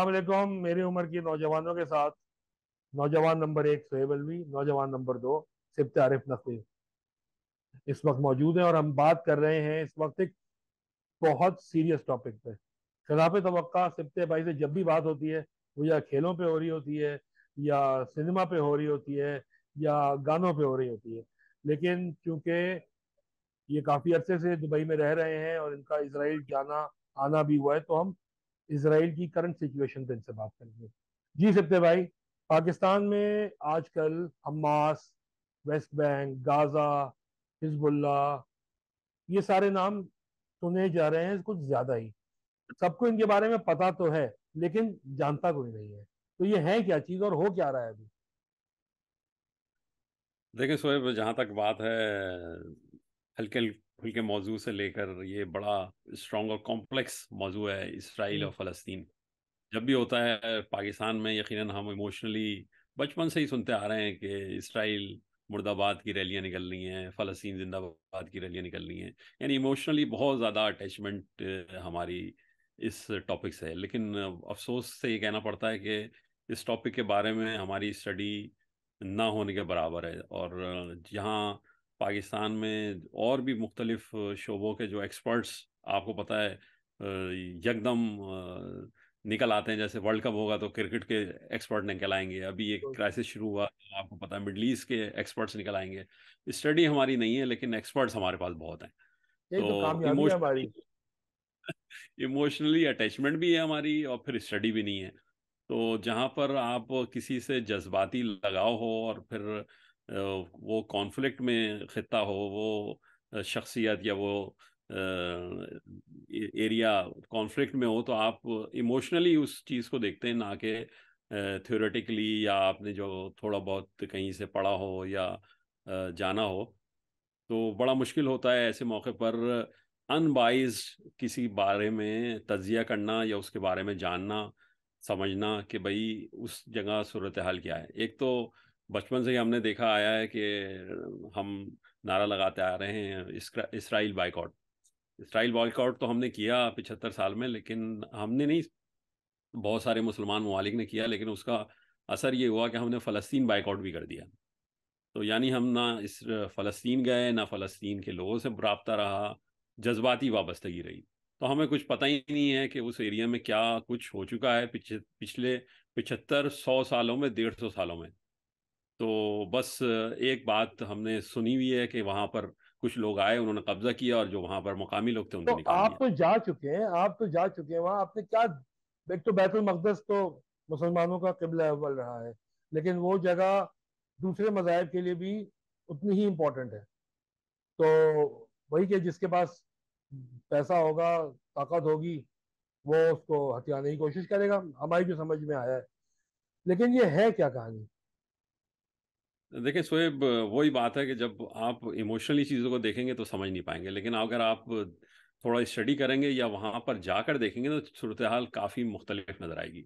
असलकुम मेरी उम्र के नौजवानों के साथ नौजवान नंबर एक सोहेब अलवी नौजवान नंबर दो सिबत आरिफ नकवी इस वक्त मौजूद हैं और हम बात कर रहे हैं इस वक्त एक बहुत सीरियस टॉपिक पे खिलाफ तो सिबत भाई से जब भी बात होती है वो या खेलों पे हो रही होती है या सिनेमा पे हो रही होती है या गानों पे हो रही होती है लेकिन चूंकि ये काफ़ी अरसे से दुबई में रह रहे हैं और इनका इसराइल जाना आना भी हुआ है तो हम इसराइल की करंट सिचुएशन पर इनसे बात करेंगे जी सत्य भाई पाकिस्तान में आजकल Hamas West Bank Gaza Hezbollah ये सारे नाम सुने जा रहे हैं कुछ ज्यादा ही सबको इनके बारे में पता तो है लेकिन जानता कोई नहीं है तो ये है क्या चीज और हो क्या रहा है अभी देखिए सोएब जहां तक बात है हल्के खुल के मौजू से लेकर ये बड़ा स्ट्रॉन्ग और कॉम्प्लेक्स मौजू है इसराइल और फ़लस्तीन जब भी होता है पाकिस्तान में यकीन हम इमोशनली बचपन से ही सुनते आ रहे हैं कि इसराइल मुर्दाबाद की रैलियाँ निकल रही हैं फ़लस्तीन जिंदाबाद की रैलियाँ निकल रही हैं यानी इमोशनली बहुत ज़्यादा अटैचमेंट हमारी इस टॉपिक से है लेकिन अफसोस से ये कहना पड़ता है कि इस टॉपिक के बारे में हमारी स्टडी ना होने के बराबर है और जहाँ पाकिस्तान में और भी मुख्तलिफ शोबों के जो एक्सपर्ट्स आपको पता है यकदम निकल आते हैं जैसे वर्ल्ड कप होगा तो क्रिकेट के एक्सपर्ट निकल आएंगे अभी एक क्राइसिस शुरू हुआ तो आपको पता है मिडल ईस्ट के एक्सपर्ट्स निकल आएंगे स्टडी हमारी नहीं है लेकिन एक्सपर्ट्स हमारे पास बहुत हैं तो, तो इमोशनली अटैचमेंट भी है हमारी और फिर स्टडी भी नहीं है तो जहाँ पर आप किसी से जज्बाती लगाव हो और फिर वो कॉन्फ्लिक्ट में ख़त्ता हो वो शख्सियत या वो एरिया कॉन्फ्लिक्ट में हो तो आप इमोशनली उस चीज़ को देखते हैं ना कि थ्योरेटिकली या आपने जो थोड़ा बहुत कहीं से पढ़ा हो या जाना हो तो बड़ा मुश्किल होता है ऐसे मौके पर अनबाइज किसी बारे में तजिया करना या उसके बारे में जानना समझना कि भाई उस जगह सूरत हाल क्या है एक तो बचपन से ही हमने देखा आया है कि हम नारा लगाते आ रहे हैं इसराइल बाइकआउट इसराइल बाइकआउट तो हमने किया पिछहत्तर साल में लेकिन हमने नहीं बहुत सारे मुसलमान ममालिक ने किया लेकिन उसका असर ये हुआ कि हमने फ़लस्तीन बाइकआउट भी कर दिया तो यानी हम ना इस फ़लस्तीन गए ना फ़लस्तीन के लोगों से रबता रहा जज्बाती वाबस्तगी रही तो हमें कुछ पता ही नहीं है कि उस एरिया में क्या कुछ हो चुका है पिछले पिछहत्तर सौ सालों में डेढ़ सौ सालों में तो बस एक बात हमने सुनी हुई है कि वहां पर कुछ लोग आए उन्होंने कब्जा किया और जो वहां पर मुकामी लोग थे उनको तो आप तो जा चुके हैं आप तो जा चुके हैं वहां आपने क्या एक तो बैतुल मकदस तो मुसलमानों का किबला अव्वल रहा है लेकिन वो जगह दूसरे मजाहब के लिए भी उतनी ही इम्पोर्टेंट है तो वही के जिसके पास पैसा होगा ताकत होगी वो उसको हथियाने की कोशिश करेगा हमारी जो समझ में आया है लेकिन ये है क्या कहानी देखिए शोएब वही बात है कि जब आप इमोशनली चीज़ों को देखेंगे तो समझ नहीं पाएंगे लेकिन अगर आप थोड़ा स्टडी करेंगे या वहाँ पर जाकर देखेंगे तो सूरत हाल काफ़ी मुख्तलिफ नज़र आएगी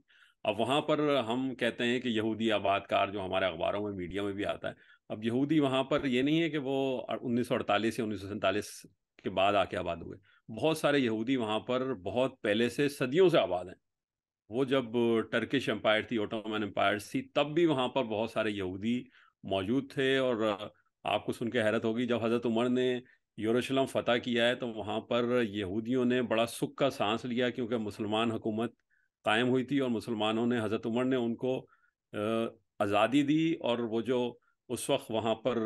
अब वहाँ पर हम कहते हैं कि यहूदी आबादकार जो हमारे अखबारों में मीडिया में भी आता है अब यहूदी वहाँ पर ये नहीं है कि वो अड़तालीस या उन्नीस के बाद आके आबाद हुए बहुत सारे यहूदी वहाँ पर बहुत पहले से सदियों से आबाद हैं वो जब टर्किश एम्पायर थी ओटोमन एम्पायर थी तब भी वहाँ पर बहुत सारे यहूदी मौजूद थे और आपको सुन के हैरत होगी जब हज़रत उमर ने यरूशलेम फतह किया है तो वहाँ पर यहूदियों ने बड़ा सुख का सांस लिया क्योंकि मुसलमान हुकूमत कायम हुई थी और मुसलमानों ने हज़रत उमर ने उनको आज़ादी दी और वो जो उस वक्त वहाँ पर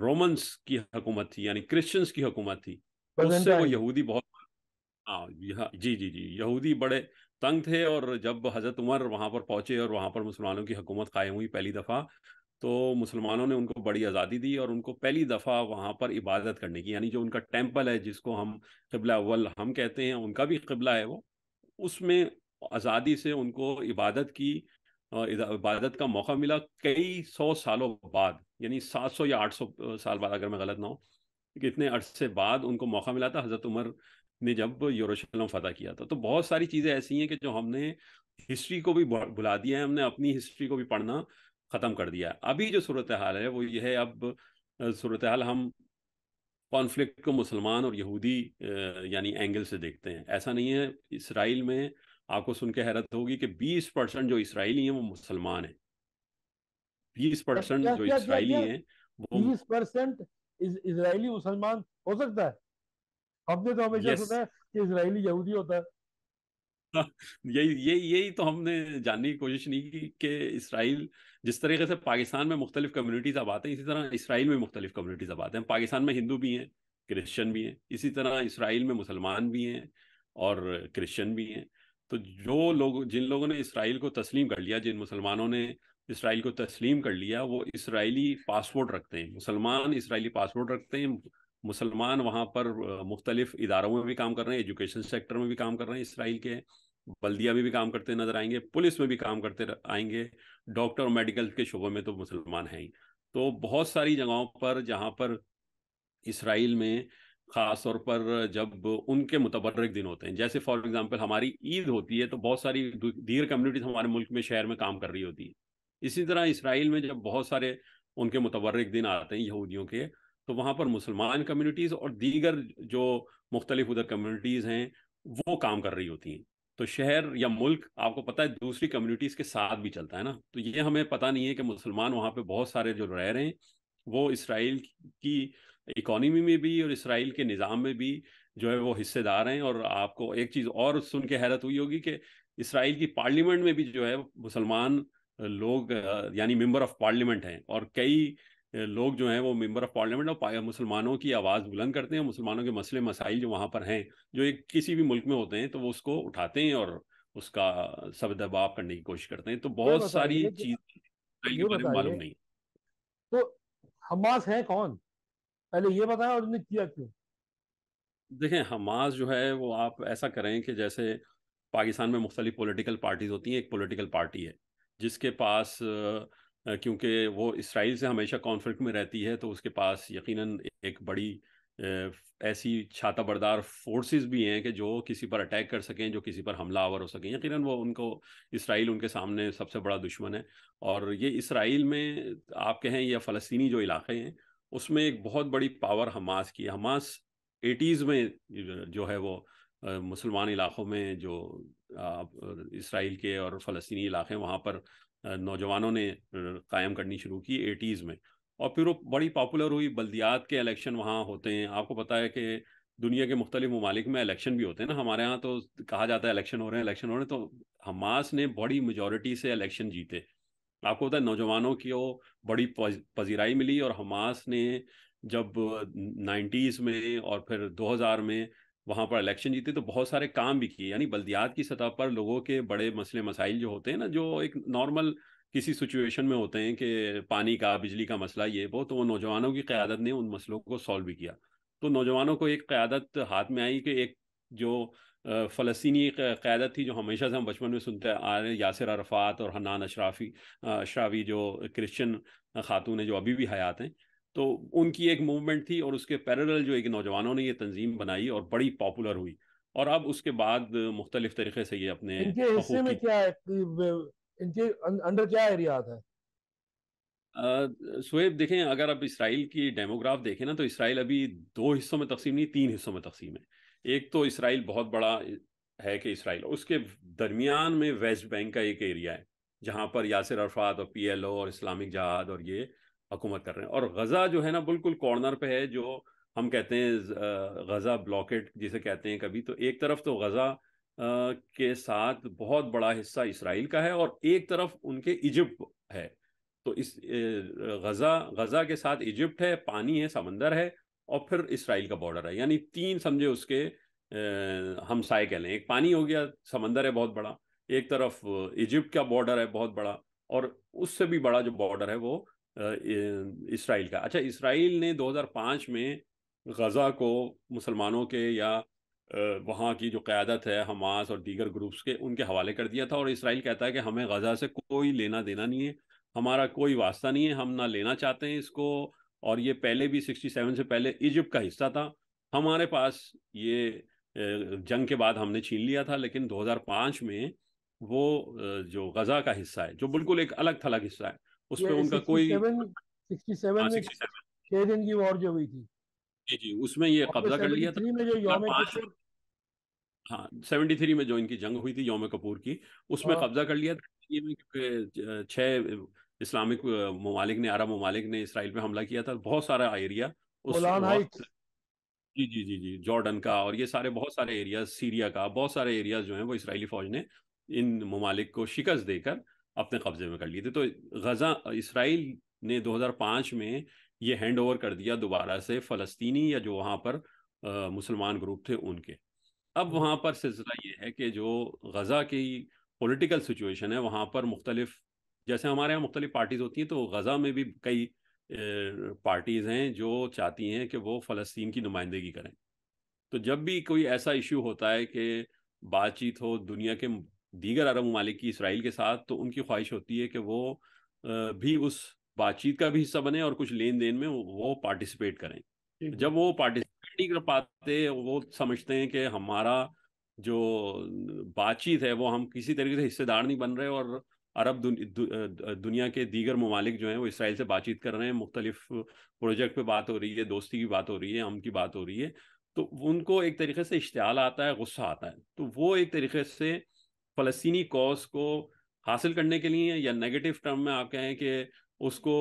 रोमन्स की हुकूमत थी यानी क्रिश्चियंस की हुकूमत थी उससे वो यहूदी बहुत हाँ जी जी जी यहूदी बड़े तंग थे और जब हज़रत उमर वहाँ पर पहुँचे और वहाँ पर मुसलमानों की हुकूमत कायम हुई पहली दफ़ा तो मुसलमानों ने उनको बड़ी आज़ादी दी और उनको पहली दफ़ा वहाँ पर इबादत करने की यानी जो उनका टेम्पल है जिसको हम कबला अव्वल हम कहते हैं उनका भी कबला है वो उसमें आज़ादी से उनको इबादत की इबादत का मौका मिला कई सौ सालों बाद यानी सात सौ या आठ सौ साल बाद अगर मैं गलत ना हो कितने अरसे बाद उनको मौका मिला था हज़रत उमर ने जब यरूशलेम फतह किया था तो बहुत सारी चीज़ें ऐसी हैं कि जो हमने हिस्ट्री को भी भुला दिया है हमने अपनी हिस्ट्री को भी पढ़ना ख़त्म कर दिया अभी जो सूरत हाल है वो ये है अब सूरत हाल हम कॉन्फ्लिक्ट को मुसलमान और यहूदी यानी एंगल से देखते हैं ऐसा नहीं है इसराइल में आपको सुन के हैरत होगी कि 20 परसेंट जो इसराइली हैं वो मुसलमान हैं 20 परसेंट जो इसराइली हैं वो 20 परसेंट इसराइली मुसलमान हो सकता है हमने तो हमेशा सुना है कि इसराइली यहूदी होता है यही यही यही तो हमने जानने की कोशिश नहीं की कि इसराइल जिस तरीके से पाकिस्तान में मुख्तलिफ कम्युनिटीज़ आबाद हैं इसी तरह इसराइल में मुख्तलिफ कम्युनिटीज़ आबाद हैं पाकिस्तान में हिंदू भी हैं क्रिश्चियन भी हैं इसी तरह इसराइल में मुसलमान भी हैं और क्रिश्चियन भी हैं तो जो लोग जिन लोगों ने इसराइल को तस्लीम कर लिया जिन मुसलमानों ने इसराइल को तस्लीम कर लिया वो इसराइली पासपोर्ट रखते हैं मुसलमान इसराइली पासपोर्ट रखते हैं मुसलमान वहाँ पर मुख्तलिफ इदारों में भी काम कर रहे हैं एजुकेशन सेक्टर में भी काम कर रहे हैं इसराइल के बल्दिया में भी, काम करते नजर आएंगे पुलिस में भी काम करते आएंगे डॉक्टर और मेडिकल के शोबों में तो मुसलमान हैं ही तो बहुत सारी जगहों पर जहाँ पर इसराइल में ख़ास तौर पर जब उनके मुतबरक दिन होते हैं जैसे फॉर एग्जांपल हमारी ईद होती है तो बहुत सारी दीर कम्युनिटीज हमारे मुल्क में शहर में काम कर रही होती है इसी तरह इसराइल में जब बहुत सारे उनके मुतबरक दिन आते हैं यहूदियों के तो वहाँ पर मुसलमान कम्युनिटीज़ और दीगर जो मुख्तलिफ उधर कम्युनिटीज़ हैं वो काम कर रही होती हैं तो शहर या मुल्क आपको पता है दूसरी कम्युनिटीज के साथ भी चलता है ना तो ये हमें पता नहीं है कि मुसलमान वहाँ पे बहुत सारे जो रह रहे हैं वो इसराइल की इकोनॉमी में भी और इसराइल के निज़ाम में भी जो है वो हिस्सेदार हैं और आपको एक चीज़ और सुन के हैरत हुई होगी कि इसराइल की पार्लियामेंट में भी जो है मुसलमान लोग यानी मेंबर ऑफ पार्लियामेंट हैं और कई लोग जो हैं वो मेंबर ऑफ पार्लियामेंट और मुसलमानों की आवाज़ बुलंद करते हैं मुसलमानों के मसले मसाइल जो वहाँ पर हैं जो एक किसी भी मुल्क में होते हैं तो वो उसको उठाते हैं और उसका सब दबाव करने की कोशिश करते हैं तो बहुत सारी चीज़ें मालूम नहीं तो हमास है कौन पहले ये बताया और उन्होंने किया क्यों देखें हमास जो है वो आप ऐसा करें कि जैसे पाकिस्तान में मुख्तलिफ पॉलिटिकल पार्टीज होती हैं एक पॉलिटिकल पार्टी है जिसके पास क्योंकि वो इसराइल से हमेशा कॉन्फ्लिक्ट में रहती है तो उसके पास यकीनन एक बड़ी ऐसी छाता बरदार फोर्सेस भी हैं कि जो किसी पर अटैक कर सकें जो किसी पर हमलावर हो सकें यकीनन वो उनको इसराइल उनके सामने सबसे बड़ा दुश्मन है और ये इसराइल में आप कहें या फ़लस्तनी जो इलाके हैं उसमें एक बहुत बड़ी पावर हमास की हमास एटीज़ में जो है वो मुसलमान इलाकों में जो इसराइल के और फ़लस्तनी इलाके हैं वहाँ पर नौजवानों ने कायम करनी शुरू की एटीज़ में और फिर वो बड़ी पॉपुलर हुई बल्दियात के इलेक्शन वहाँ होते हैं आपको पता है कि दुनिया के मुख्तलिफ ममालिक में इलेक्शन भी होते हैं ना हमारे यहाँ तो कहा जाता है इलेक्शन हो रहे हैं इलेक्शन हो रहे हैं तो हमास ने बड़ी मेजोरिटी से इलेक्शन जीते आपको पता है नौजवानों की वो बड़ी पजीराई मिली और हमास ने जब नाइन्टीज़ में और फिर हज़ार में वहाँ पर इलेक्शन जीते तो बहुत सारे काम भी किए यानी बल्दियात की सतह पर लोगों के बड़े मसले मसाइल जो होते हैं ना जो एक नॉर्मल किसी सिचुएशन में होते हैं कि पानी का बिजली का मसला ये वो तो वो नौजवानों की क़्यादत ने उन मसलों को सॉल्व भी किया तो नौजवानों को एक क़्यादत हाथ में आई कि एक जो फ़लस्तनी क़्यादत थी जो हमेशा से हम बचपन में सुनते आ रहे हैं यासर अरफात और हनान अशराफी अशरावी जो क्रिश्चन खातून है जो अभी भी हयात हैं तो उनकी एक मूवमेंट थी और उसके पैरल जो एक नौजवानों ने ये तंजीम बनाई और बड़ी पॉपुलर हुई और अब उसके बाद मुख्तलिफ तरीके से ये अपने इनके हिस्से में क्या है इनके अंडर क्या एरिया है देखें अगर आप इसराइल की डेमोग्राफ देखें ना तो इसराइल अभी दो हिस्सों में तकसीम नहीं तीन हिस्सों में तकसीम है एक तो इसराइल बहुत बड़ा है कि इसराइल उसके दरमियान में वेस्ट बैंक का एक एरिया है जहाँ पर यासिर अरफात और पी एल ओ और इस्लामिक जहाद और ये हुकूमत कर रहे हैं और गज़ा जो है ना बिल्कुल कॉर्नर पे है जो हम कहते हैं गज़ा ब्लॉकेट जिसे कहते हैं कभी तो एक तरफ तो गज़ा के साथ बहुत बड़ा हिस्सा इसराइल का है और एक तरफ उनके इजिप्ट है तो इस गज़ा गज़ा के साथ इजिप्ट है पानी है समंदर है और फिर इसराइल का बॉर्डर है यानी तीन समझे उसके हमसाए कह लें एक पानी हो गया समंदर है बहुत बड़ा एक तरफ इजिप्ट का बॉर्डर है बहुत बड़ा और उससे भी बड़ा जो बॉर्डर है वो इसराइल का अच्छा इसराइल ने 2005 में गज़ा को मुसलमानों के या वहाँ की जो क़्यादत है हमास और दीगर ग्रुप्स के उनके हवाले कर दिया था और इसराइल कहता है कि हमें गज़ा से कोई लेना देना नहीं है हमारा कोई वास्ता नहीं है हम ना लेना चाहते हैं इसको और ये पहले भी 67 से पहले इजिप्ट का हिस्सा था हमारे पास ये जंग के बाद हमने छीन लिया था लेकिन 2005 में वो जो गज़ा का हिस्सा है जो बिल्कुल एक अलग थलग हिस्सा है उसमें उनका कोई छह हाँ, दिन की वॉर जो हुई थी जी जी उसमें ये कब्जा कर लिया था हाँ सेवेंटी थ्री में जो इनकी हाँ, जंग हुई थी योम कपूर की उसमें हाँ। कब्जा कर लिया था छः इस्लामिक ममालिक ने अरब ममालिक ने इसराइल पे हमला किया था बहुत सारा एरिया उस जी जी जी जी जॉर्डन का और ये सारे बहुत सारे एरिया सीरिया का बहुत सारे एरिया जो हैं वो इसराइली फौज ने इन ममालिक को शिकस्त देकर अपने कब्जे में कर लिए थे तो गजा इसराइल ने 2005 में ये हैंड ओवर कर दिया दोबारा से फ़लस्तीनी या जो वहाँ पर मुसलमान ग्रुप थे उनके अब हम्म। वहाँ पर सिलसिला ये है कि जो गज़ा की पॉलिटिकल सिचुएशन है वहाँ पर मुख्तलिफ जैसे हमारे यहाँ मुख्तलिफ पार्टीज़ होती हैं तो गज़ा में भी कई पार्टीज़ हैं जो चाहती हैं कि वो फ़लस्तीन की नुमाइंदगी करें तो जब भी कोई ऐसा इशू होता है कि बातचीत हो दुनिया के दीगर अरब ममालिक की इसराइल के साथ तो उनकी ख्वाहिश होती है कि वो भी उस बातचीत का भी हिस्सा बने और कुछ लेन देन में वो पार्टिसिपेट करें जब वो पार्टिसिपेट नहीं कर पाते वो समझते हैं कि हमारा जो बातचीत है वो हम किसी तरीके से हिस्सेदार नहीं बन रहे और अरब दुन, दु, दुनिया के दीगर ममालिक जो हैं वो इसराइल से बातचीत कर रहे हैं मुख्तलिफ प्रोजेक्ट पे बात हो रही है दोस्ती की बात हो रही है हम की बात हो रही है तो उनको एक तरीके से इश्तियाल आता है गुस्सा आता है तो वो एक तरीके से फलस्तीनी कॉज को हासिल करने के लिए या नेगेटिव टर्म में आप कहें कि उसको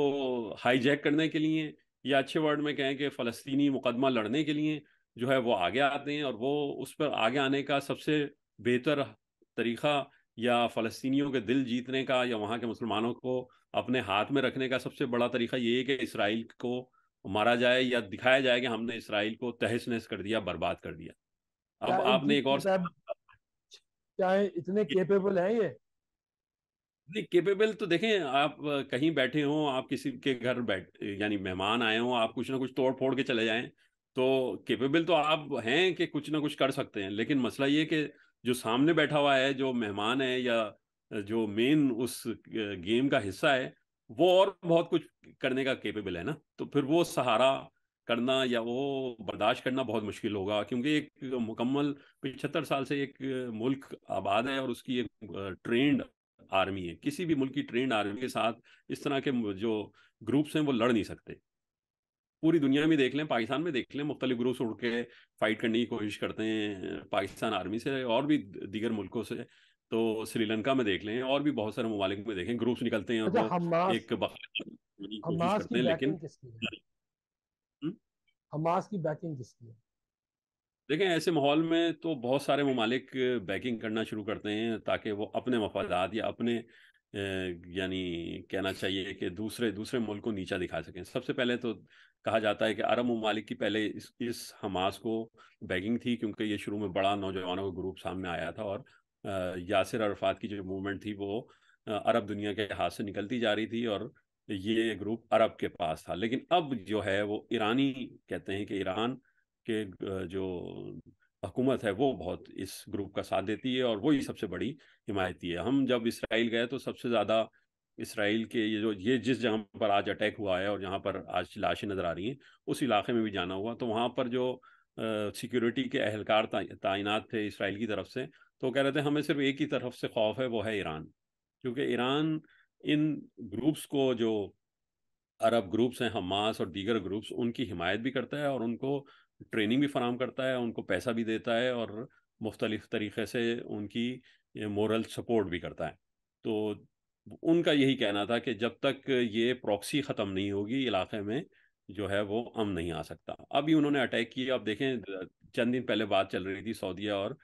हाईजैक करने के लिए या अच्छे वर्ड में कहें कि फ़लस्तीनी मुकदमा लड़ने के लिए जो है वो आगे आते हैं और वो उस पर आगे आने का सबसे बेहतर तरीका या फ़लस्तियों के दिल जीतने का या वहाँ के मुसलमानों को अपने हाथ में रखने का सबसे बड़ा तरीका ये है कि इसराइल को मारा जाए या दिखाया जाए कि हमने इसराइल को तहस नहस कर दिया बर्बाद कर दिया अब आपने एक और क्या है इतने केपेबल हैं ये नहीं केपेबल तो देखें आप कहीं बैठे हो आप किसी के घर बैठ यानी मेहमान आए हो आप कुछ ना कुछ तोड़ फोड़ के चले जाए तो केपेबल तो आप हैं कि कुछ ना कुछ कर सकते हैं लेकिन मसला ये कि जो सामने बैठा हुआ है जो मेहमान है या जो मेन उस गेम का हिस्सा है वो और बहुत कुछ करने का केपेबल है ना तो फिर वो सहारा करना या वो बर्दाश्त करना बहुत मुश्किल होगा क्योंकि एक मुकम्मल पिछहत्तर साल से एक मुल्क आबाद है और उसकी एक ट्रेंड आर्मी है किसी भी मुल्क की ट्रेंड आर्मी के साथ इस तरह के जो ग्रुप्स हैं वो लड़ नहीं सकते पूरी दुनिया में देख लें पाकिस्तान में देख लें मुख्तलिफ ग्रुप्स उड़ के फाइट करने की कोशिश करते हैं पाकिस्तान आर्मी से और भी दीगर मुल्कों से तो श्रीलंका में देख लें और भी बहुत सारे ममालिक में देखें ग्रुप्स निकलते हैं और अच्छा, एक हमास लेकिन हमास की बैकिंग किसकी है देखें ऐसे माहौल में तो बहुत सारे ममालिक बैकिंग करना शुरू करते हैं ताकि वो अपने मफादात या अपने यानी कहना चाहिए कि दूसरे दूसरे मुल्क को नीचा दिखा सकें सबसे पहले तो कहा जाता है कि अरब ममालिक की पहले इस इस हमास को बैगिंग थी क्योंकि ये शुरू में बड़ा नौजवानों का ग्रुप सामने आया था और यासिर अरफात की जो मूवमेंट थी वो अरब दुनिया के हाथ से निकलती जा रही थी और तो ये ग्रुप अरब के पास था लेकिन अब जो है वो ईरानी कहते हैं कि ईरान के जो हुकूमत है वो बहुत इस ग्रुप का साथ देती है और वही सबसे बड़ी हिमायती है हम जब इसराइल गए तो सबसे ज़्यादा इसराइल के ये जो ये जिस जगह पर आज अटैक हुआ है और जहाँ पर आज लाशें नज़र आ रही हैं उस इलाके में भी जाना हुआ तो वहाँ पर जो सिक्योरिटी के अहलकार तैनात थे इसराइल की तरफ से तो कह रहे थे हमें सिर्फ एक ही तरफ से खौफ है वो है ईरान क्योंकि ईरान इन ग्रुप्स को जो अरब ग्रुप्स हैं हमास और दीगर ग्रुप्स उनकी हिमायत भी करता है और उनको ट्रेनिंग भी फराम करता है उनको पैसा भी देता है और मुख्तलिफ तरीक़े से उनकी मॉरल सपोर्ट भी करता है तो उनका यही कहना था कि जब तक ये प्रॉक्सी ख़त्म नहीं होगी इलाके में जो है वो अम नहीं आ सकता अभी उन्होंने अटैक किया अब देखें चंद दिन पहले बात चल रही थी सऊदिया और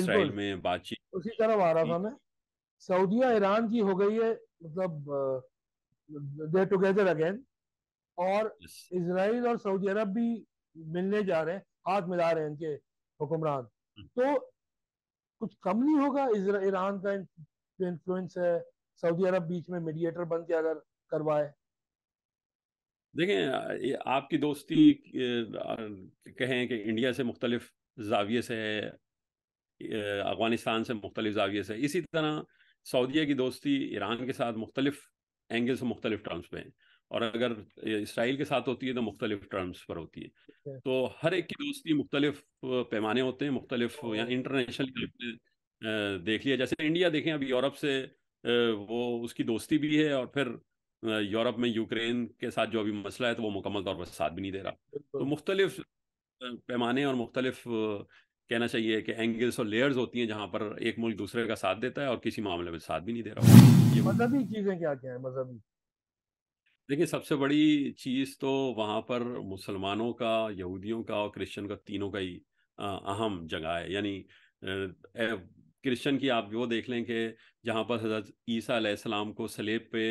इसराइल में बातचीत उसी तरह आ रहा था मैं सऊदिया ईरान की हो गई है मतलब दे टुगेदर अगेन और इसराइल और सऊदी अरब भी मिलने जा रहे हैं हाथ मिला रहे हैं इनके हुक्मरान hmm. तो कुछ कम नहीं होगा ईरान का इन्फ्लुएंस है सऊदी अरब बीच में मीडिएटर बन के अगर करवाए देखें आपकी दोस्ती कहें कि इंडिया से मुख्तलिफ जाविये से है अफगानिस्तान से मुख्तलिफ जाविये से इसी तरह सऊदीया की दोस्ती ईरान के साथ मुख्तलिफ एंगल से मुख्तलिफ टर्म्स पे हैं और अगर इसराइल के साथ होती है तो मुख्तलिफ टर्म्स पर होती है तो हर एक की दोस्ती मुख्तलिफ पैमाने होते हैं मुख्तलिफ या इंटरनेशनल देख लिया जैसे इंडिया देखें अभी यूरोप से वो उसकी दोस्ती भी है और फिर यूरोप में यूक्रेन के साथ जो अभी मसला है तो वो मुकम्मल तौर पर साथ भी नहीं दे रहा तो मुख्तलिफ पैमाने और मुख्तलिफ कहना चाहिए कि एंगल्स और लेयर्स होती हैं जहाँ पर एक मुल्क दूसरे का साथ देता है और किसी मामले में साथ भी नहीं दे रहा ये मजहबी चीज़ें क्या क्या है मजहबी देखिए सबसे बड़ी चीज़ तो वहाँ पर मुसलमानों का यहूदियों का और क्रिश्चियन का तीनों का ही अहम जगह है यानी क्रिश्चियन की आप वो देख लें कि जहाँ पर हजरत ईसा को सलेब पे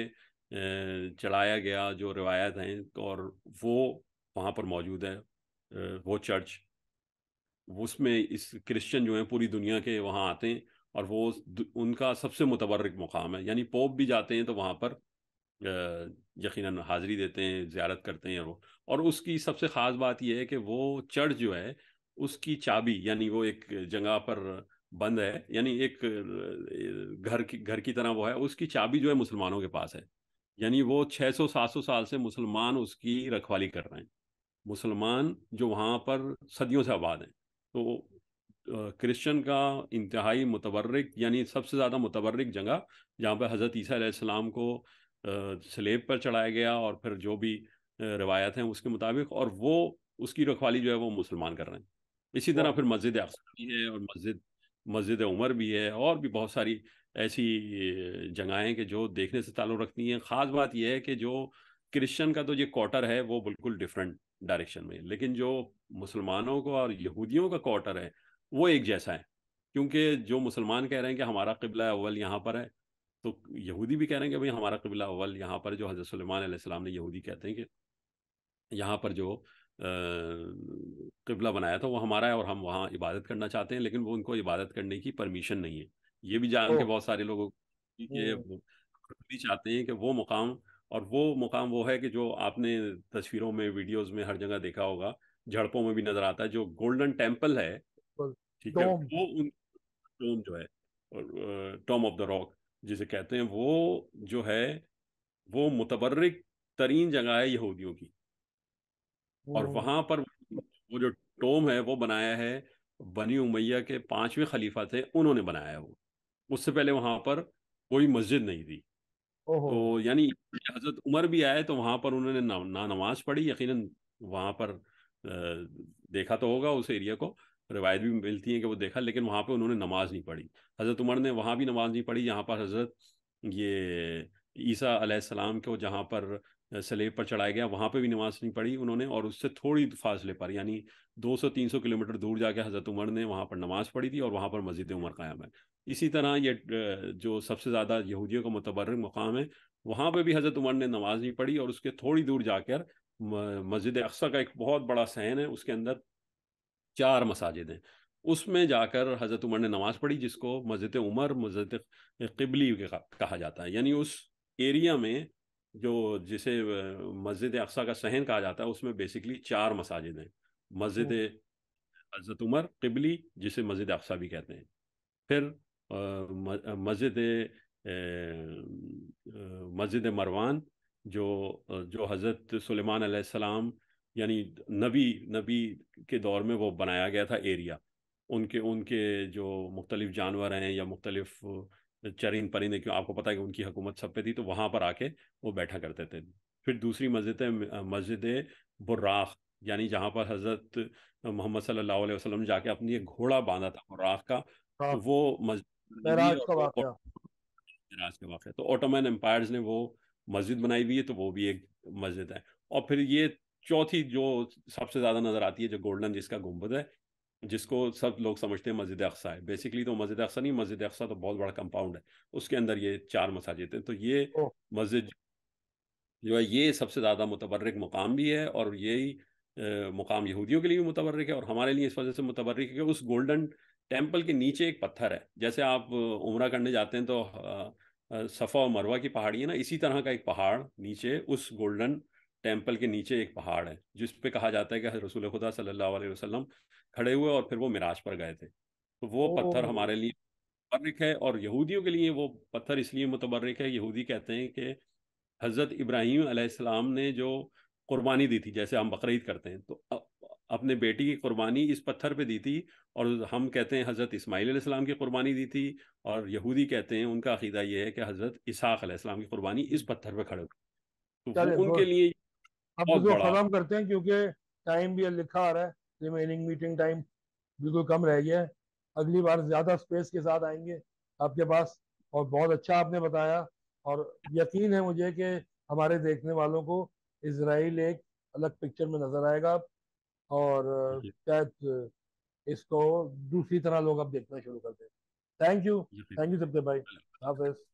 चढ़ाया गया जो रिवायत हैं और वो वहाँ पर मौजूद है वो चर्च उसमें इस क्रिश्चियन जो हैं पूरी दुनिया के वहाँ आते हैं और वो उनका सबसे मुतबरक मुकाम है यानी पोप भी जाते हैं तो वहाँ पर यकीन हाज़िरी देते हैं ज्यारत करते हैं वो और उसकी सबसे ख़ास बात यह है कि वो चर्च जो है उसकी चाबी यानी वो एक जगह पर बंद है यानी एक घर की घर की तरह वो है उसकी चाबी जो है मुसलमानों के पास है यानी वो 600-700 साल से मुसलमान उसकी रखवाली कर रहे हैं मुसलमान जो वहाँ पर सदियों से आबाद हैं तो क्रिश्चन का इंतहाई मुतबरक यानी सबसे ज़्यादा मुतबरक जगह जहाँ पर हज़रत ईसा को स्लेब पर चढ़ाया गया और फिर जो भी रवायत हैं उसके मुताबिक और वो उसकी रखवाली जो है वो मुसलमान कर रहे हैं इसी तरह फिर मस्जिद अफसर भी है और मस्जिद मस्जिद उमर भी है और भी बहुत सारी ऐसी जगहें कि जो देखने से ताल्लुक़ रखती हैं ख़ास बात यह है कि जो क्रिश्चन का तो ये क्वार्टर है वो बिल्कुल डिफरेंट डायरेक्शन में लेकिन जो मुसलमानों का और यहूदियों का क्वार्टर है वो एक जैसा है क्योंकि जो मुसलमान कह रहे हैं कि हमारा किबला अव्वल यहाँ पर है तो यहूदी भी कह रहे हैं कि भाई हमारा किबला अव्वल यहाँ पर जो हज़रत सलमान ने यहूदी कहते हैं कि यहाँ पर जो किबला बनाया था वो हमारा है और हम वहाँ इबादत करना चाहते हैं लेकिन वो उनको इबादत करने की परमिशन नहीं है ये भी जान के बहुत सारे लोगों भी चाहते हैं कि वो मुकाम और वो मुकाम वो है कि जो आपने तस्वीरों में वीडियोस में हर जगह देखा होगा झड़पों में भी नजर आता है जो गोल्डन टेम्पल है ठीक है वो उन टोम जो है टॉम ऑफ द रॉक जिसे कहते हैं वो जो है वो मुतबर्रिक तरीन जगह है यहूदियों की और हम्म। वहां पर वो जो टोम है वो बनाया है बनी उमैया के पांचवें खलीफा थे उन्होंने बनाया है वो उससे पहले वहां पर कोई मस्जिद नहीं थी तो यानी हजरत उमर भी आए तो वहां पर उन्होंने ना, ना नमाज पढ़ी यकीनन वहां पर देखा तो होगा उस एरिया को रिवायत भी मिलती है कि वो देखा लेकिन वहाँ पे उन्होंने नमाज नहीं पढ़ी हज़रत उमर ने वहाँ भी नमाज नहीं पढ़ी जहाँ पर हज़रत ये ईसा अलैहिस्सलाम को जहाँ पर सलेब पर चढ़ाया गया वहाँ पे भी नमाज नहीं पढ़ी उन्होंने और उससे थोड़ी फासले पर यानी 200-300 किलोमीटर दूर जाके हज़रत उमर ने वहाँ पर नमाज पढ़ी थी और वहाँ पर मस्जिद उमर कायम है इसी तरह ये जो सबसे ज़्यादा यहूदियों का मतबर मकाम है वहाँ पर भी हज़रत उमर ने नमाज नहीं पढ़ी और उसके थोड़ी दूर जाकर मस्जिद अक्सा का एक बहुत बड़ा सहन है उसके अंदर चार मसाजिद हैं उसमें जाकर हज़रत उमर ने नमाज़ पढ़ी जिसको मस्जिद उमर मस्जिद किबली कहा जाता है यानी उस एरिया में जो जिसे मस्जिद अक्सा का सहन कहा जाता है उसमें बेसिकली चार मसाजिद हैं मस्जिद हज़रत उमर किबली जिसे मस्जिद अक्सा भी कहते हैं फिर मस्जिद मस्जिद मरवान जो जो हज़रत सुलेमान सलेमान यानी नबी नबी के दौर में वो बनाया गया था एरिया उनके उनके जो मुख्तलिफ जानवर हैं या मुख्तलिफ चरिंद परिंदे क्यों आपको पता है कि उनकी हुकूमत सब पे थी तो वहाँ पर आके वो बैठा करते थे फिर दूसरी मस्जिद है मस्जिद बुर्राख यानी जहाँ पर हज़रत मोहम्मद सल्लल्लाहु अलैहि वसल्लम जाके अपनी एक घोड़ा बांधा था बुर्राख का हाँ। तो वो मस्जिद का वाक़ तो ऑटोमन एम्पायर्स ने वो मस्जिद बनाई हुई है तो वो भी एक मस्जिद है और फिर ये चौथी जो सबसे ज़्यादा नज़र आती है जो गोल्डन जिसका गुम्बद है जिसको सब लोग समझते हैं मस्जिद अक्सा है बेसिकली तो मस्जिद अक्सा नहीं मस्जिद अक्सा तो बहुत बड़ा कंपाउंड है उसके अंदर ये चार मसाजिद हैं तो ये मस्जिद जो है ये सबसे ज़्यादा मुतबरक मुकाम भी है और यही मुकाम यहूदियों के लिए भी मुतबरक है और हमारे लिए इस वजह से मुतबरक है कि उस गोल्डन टेम्पल के नीचे एक पत्थर है जैसे आप उम्र करने जाते हैं तो सफ़ा और मरवा की पहाड़ी है ना इसी तरह का एक पहाड़ नीचे उस गोल्डन टेम्पल के नीचे एक पहाड़ है जिस पे कहा जाता है कि रसूल खुदा सल्ला वसलम खड़े हुए और फिर वो मिराज पर गए थे तो वो पत्थर हमारे लिए मुतबरक है और यहूदियों के लिए वो पत्थर इसलिए मुतबरक है यहूदी कहते हैं कि हज़रत इब्राहिम ने जो कुर्बानी दी थी जैसे हम बकरीद करते हैं तो अपने बेटी की कुर्बानी इस पत्थर पे दी थी और हम कहते हैं हज़रत इसमाईल की कुर्बानी दी थी और यहूदी कहते हैं उनका अकीदा ये है कि हज़रत इसाक की कुर्बानी इस पत्थर पे खड़े तो उनके लिए खत्म करते हैं क्योंकि टाइम भी लिखा आ रहा है रिमेनिंग मीटिंग टाइम बिल्कुल कम रह गया है अगली बार ज़्यादा स्पेस के साथ आएंगे आपके पास और बहुत अच्छा आपने बताया और यकीन है मुझे कि हमारे देखने वालों को इसराइल एक अलग पिक्चर में नज़र आएगा आप और शायद इसको दूसरी तरह लोग अब देखना शुरू करते हैं थैंक यू थैंक यू सबके भाई हाफिज